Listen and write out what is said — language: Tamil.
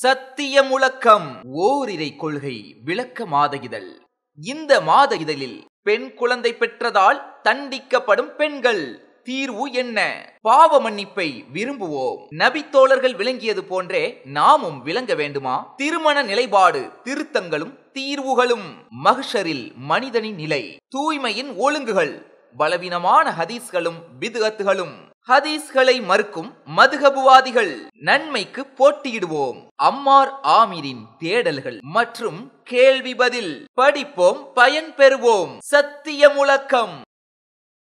சத்திய முழக்கம் ஓரிரை கொள்கை விளக்க மாத இதழ் இந்த மாத இதழில் பெண் குழந்தை பெற்றதால் தண்டிக்கப்படும் பெண்கள் தீர்வு என்ன பாவ மன்னிப்பை விரும்புவோம் நபித்தோழர்கள் விளங்கியது போன்றே நாமும் விளங்க வேண்டுமா திருமண நிலைப்பாடு திருத்தங்களும் தீர்வுகளும் மகிஷரில் மனிதனின் நிலை தூய்மையின் ஒழுங்குகள் பலவீனமான ஹதீஸ்களும் விதுகத்துகளும் ஹதீஸ்களை மறுக்கும் மதுகபுவாதிகள் நன்மைக்கு போட்டியிடுவோம் அம்மார் ஆமீரின் தேடல்கள் மற்றும் கேள்வி பதில் படிப்போம் பயன் பெறுவோம் சத்திய முழக்கம்